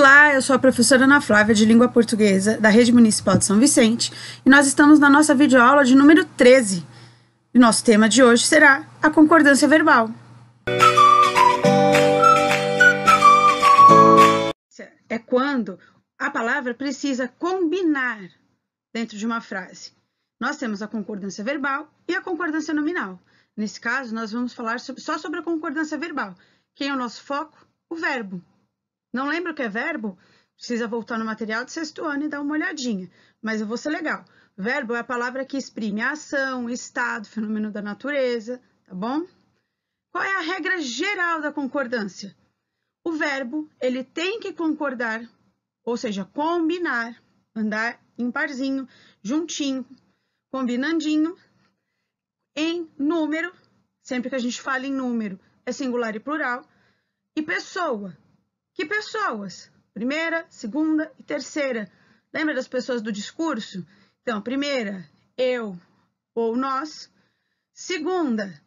Olá, eu sou a professora Ana Flávia de Língua Portuguesa da Rede Municipal de São Vicente e nós estamos na nossa videoaula de número 13. E nosso tema de hoje será a concordância verbal. É quando a palavra precisa combinar dentro de uma frase. Nós temos a concordância verbal e a concordância nominal. Nesse caso, nós vamos falar sobre, só sobre a concordância verbal. Quem é o nosso foco? O verbo. Não lembro o que é verbo? Precisa voltar no material de sexto ano e dar uma olhadinha, mas eu vou ser legal. Verbo é a palavra que exprime a ação, estado, fenômeno da natureza, tá bom? Qual é a regra geral da concordância? O verbo, ele tem que concordar, ou seja, combinar, andar em parzinho, juntinho, combinandinho, em número, sempre que a gente fala em número, é singular e plural, e pessoa, que pessoas? Primeira, segunda e terceira. Lembra das pessoas do discurso? Então, a primeira, eu ou nós. Segunda,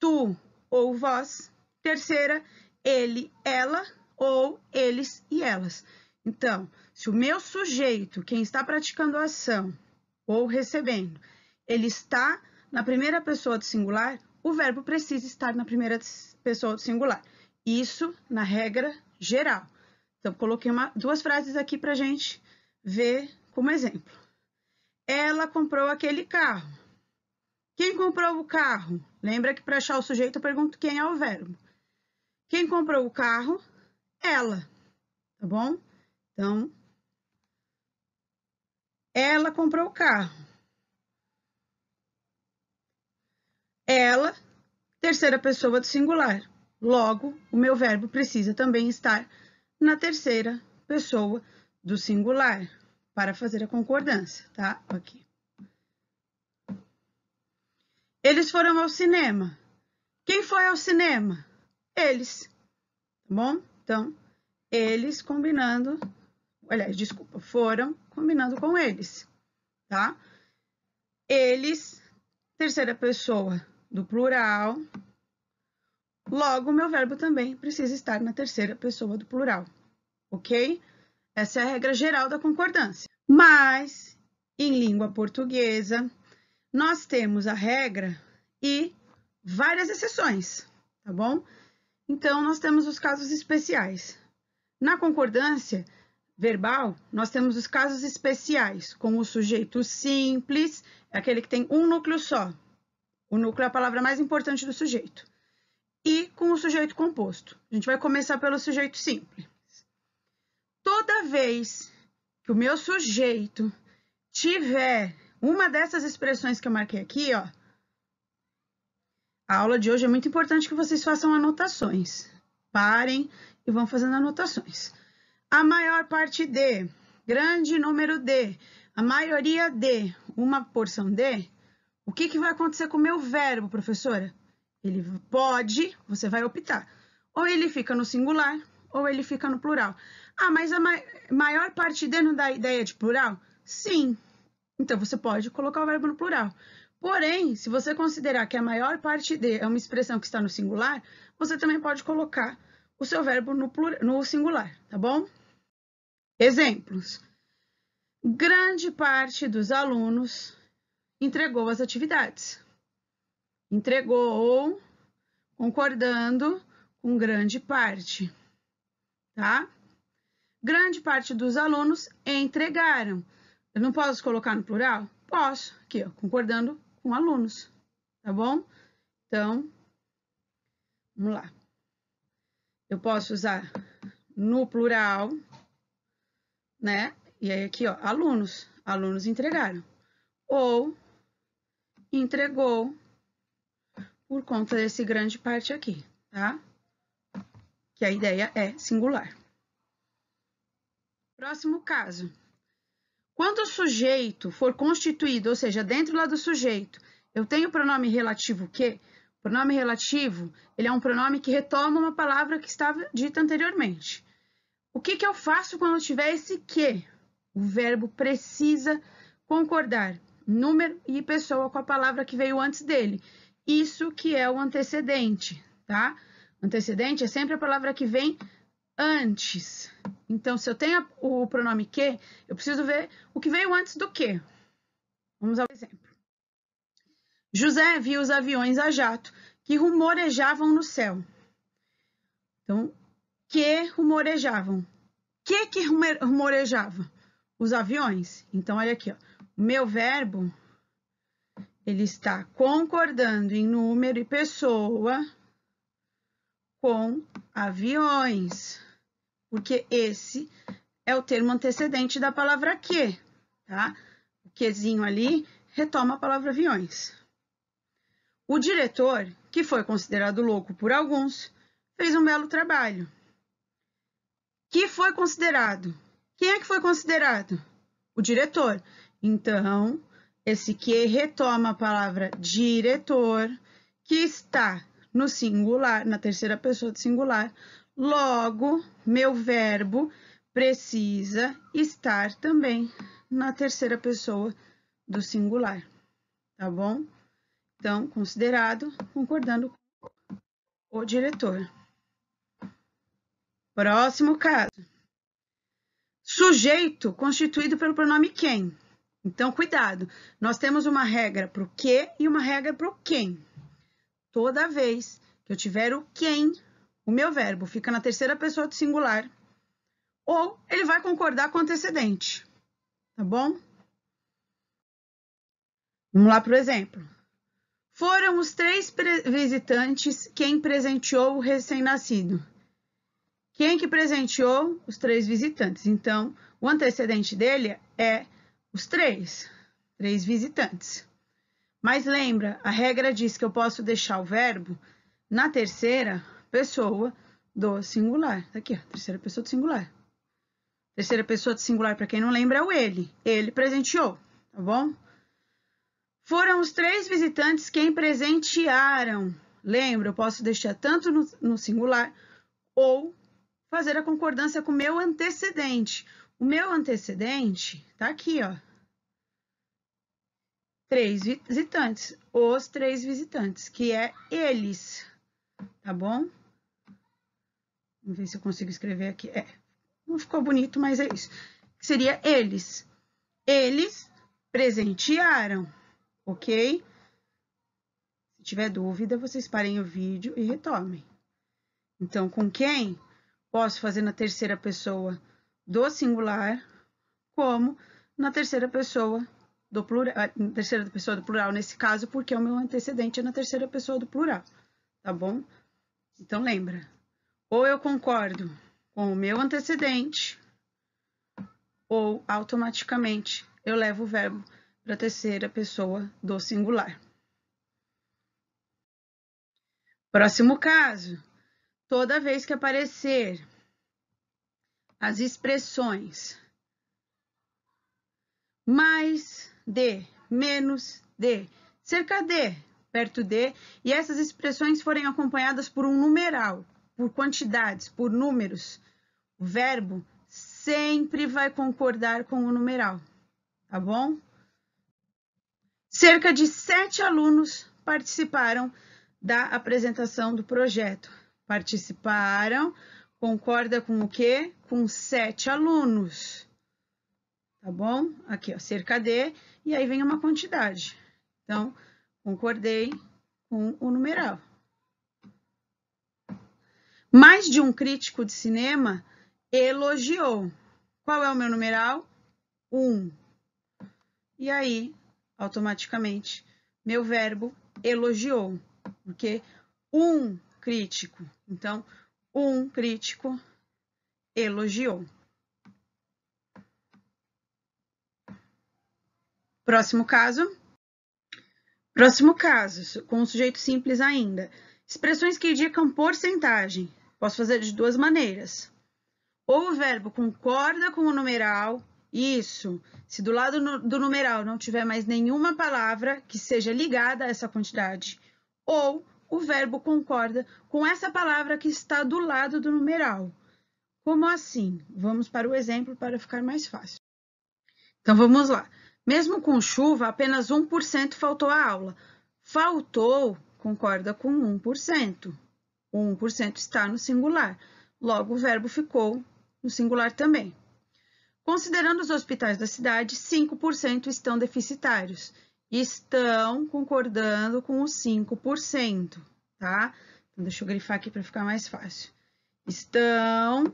tu ou vós. Terceira, ele, ela ou eles e elas. Então, se o meu sujeito, quem está praticando a ação ou recebendo, ele está na primeira pessoa do singular, o verbo precisa estar na primeira pessoa do singular. Isso na regra geral. Então, coloquei uma, duas frases aqui para gente ver como exemplo. Ela comprou aquele carro. Quem comprou o carro? Lembra que para achar o sujeito eu pergunto quem é o verbo. Quem comprou o carro? Ela. Tá bom? Então, ela comprou o carro. Ela, terceira pessoa do singular. Logo, o meu verbo precisa também estar na terceira pessoa do singular para fazer a concordância, tá? Aqui. Eles foram ao cinema. Quem foi ao cinema? Eles. Tá bom? Então, eles combinando, aliás, desculpa, foram combinando com eles, tá? Eles, terceira pessoa do plural, Logo, meu verbo também precisa estar na terceira pessoa do plural, ok? Essa é a regra geral da concordância. Mas, em língua portuguesa, nós temos a regra e várias exceções, tá bom? Então, nós temos os casos especiais. Na concordância verbal, nós temos os casos especiais, com o sujeito simples, é aquele que tem um núcleo só. O núcleo é a palavra mais importante do sujeito e com o sujeito composto. A gente vai começar pelo sujeito simples. Toda vez que o meu sujeito tiver uma dessas expressões que eu marquei aqui, ó, a aula de hoje é muito importante que vocês façam anotações. Parem e vão fazendo anotações. A maior parte de, grande número de, a maioria de, uma porção de, o que, que vai acontecer com o meu verbo, professora? Ele pode, você vai optar. Ou ele fica no singular, ou ele fica no plural. Ah, mas a ma maior parte dentro não dá ideia de plural? Sim. Então você pode colocar o verbo no plural. Porém, se você considerar que a maior parte de é uma expressão que está no singular, você também pode colocar o seu verbo no, no singular, tá bom? Exemplos. Grande parte dos alunos entregou as atividades entregou ou concordando com grande parte, tá? Grande parte dos alunos entregaram. Eu não posso colocar no plural? Posso, aqui, ó, concordando com alunos, tá bom? Então, vamos lá. Eu posso usar no plural, né? E aí aqui, ó, alunos, alunos entregaram. Ou entregou por conta desse grande parte aqui, tá? Que a ideia é singular. Próximo caso. Quando o sujeito for constituído, ou seja, dentro lá do sujeito, eu tenho o pronome relativo que, o pronome relativo, ele é um pronome que retoma uma palavra que estava dita anteriormente. O que, que eu faço quando eu tiver esse que? O verbo precisa concordar número e pessoa com a palavra que veio antes dele isso que é o antecedente, tá? Antecedente é sempre a palavra que vem antes. Então, se eu tenho o pronome que, eu preciso ver o que veio antes do que. Vamos ao exemplo. José viu os aviões a jato que rumorejavam no céu. Então, que rumorejavam. Que que rumorejava? Os aviões. Então, olha aqui, ó. Meu verbo ele está concordando em número e pessoa com aviões, porque esse é o termo antecedente da palavra que, tá? O quezinho ali retoma a palavra aviões. O diretor, que foi considerado louco por alguns, fez um belo trabalho. Que foi considerado? Quem é que foi considerado? O diretor. Então, esse que retoma a palavra diretor, que está no singular, na terceira pessoa do singular. Logo, meu verbo precisa estar também na terceira pessoa do singular, tá bom? Então, considerado, concordando com o diretor. Próximo caso. Sujeito constituído pelo pronome quem? Então, cuidado. Nós temos uma regra para o que e uma regra para o quem. Toda vez que eu tiver o quem, o meu verbo fica na terceira pessoa do singular ou ele vai concordar com o antecedente, tá bom? Vamos lá para o exemplo. Foram os três visitantes quem presenteou o recém-nascido. Quem que presenteou? Os três visitantes. Então, o antecedente dele é os três, três visitantes. Mas lembra, a regra diz que eu posso deixar o verbo na terceira pessoa do singular. Tá aqui, ó, terceira pessoa do singular. Terceira pessoa do singular, para quem não lembra, é o ele. Ele presenteou, tá bom? Foram os três visitantes quem presentearam. Lembra, eu posso deixar tanto no, no singular ou fazer a concordância com o meu antecedente. O meu antecedente tá aqui, ó. Três visitantes, os três visitantes, que é eles, tá bom? Vamos ver se eu consigo escrever aqui. É, não ficou bonito, mas é isso. Seria eles. Eles presentearam, ok? Se tiver dúvida, vocês parem o vídeo e retomem. Então, com quem? Posso fazer na terceira pessoa do singular como na terceira pessoa do plural, ah, terceira pessoa do plural nesse caso, porque é o meu antecedente é na terceira pessoa do plural, tá bom? Então lembra, ou eu concordo com o meu antecedente, ou automaticamente eu levo o verbo para a terceira pessoa do singular. Próximo caso, toda vez que aparecer as expressões mais de, menos de, cerca de, perto de, e essas expressões forem acompanhadas por um numeral, por quantidades, por números, o verbo sempre vai concordar com o numeral, tá bom? Cerca de sete alunos participaram da apresentação do projeto. Participaram concorda com o quê? Com sete alunos, tá bom? Aqui, ó, cerca de, e aí vem uma quantidade. Então, concordei com o numeral. Mais de um crítico de cinema elogiou. Qual é o meu numeral? Um. E aí, automaticamente, meu verbo elogiou, porque um crítico. Então, um crítico elogiou. Próximo caso. Próximo caso, com um sujeito simples ainda. Expressões que indicam porcentagem. Posso fazer de duas maneiras. Ou o verbo concorda com o numeral, isso. Se do lado do numeral não tiver mais nenhuma palavra que seja ligada a essa quantidade, ou o verbo concorda com essa palavra que está do lado do numeral. Como assim? Vamos para o exemplo para ficar mais fácil. Então vamos lá. Mesmo com chuva, apenas 1% faltou à aula. Faltou concorda com 1%. O 1% está no singular, logo o verbo ficou no singular também. Considerando os hospitais da cidade, 5% estão deficitários estão concordando com os 5%, tá? Então, deixa eu grifar aqui para ficar mais fácil. Estão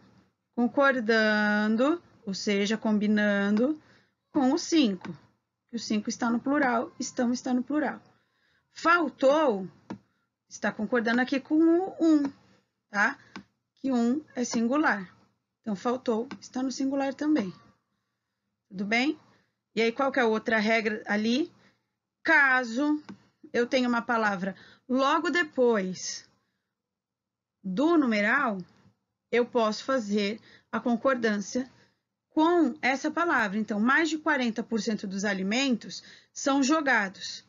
concordando, ou seja, combinando com os 5. O 5 está no plural, estão está no plural. Faltou, está concordando aqui com o 1, um, tá? Que 1 um é singular. Então, faltou, está no singular também. Tudo bem? E aí, qual que é a outra regra ali? Caso eu tenha uma palavra logo depois do numeral, eu posso fazer a concordância com essa palavra. Então, mais de 40% dos alimentos são jogados.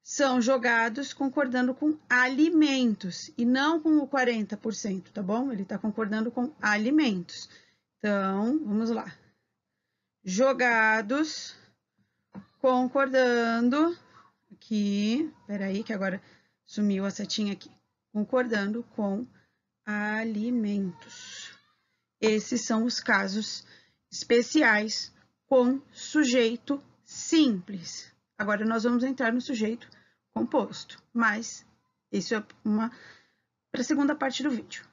São jogados concordando com alimentos e não com o 40%, tá bom? Ele está concordando com alimentos. Então, vamos lá. Jogados concordando que, peraí, que agora sumiu a setinha aqui, concordando com alimentos. Esses são os casos especiais com sujeito simples. Agora nós vamos entrar no sujeito composto, mas isso é uma para a segunda parte do vídeo.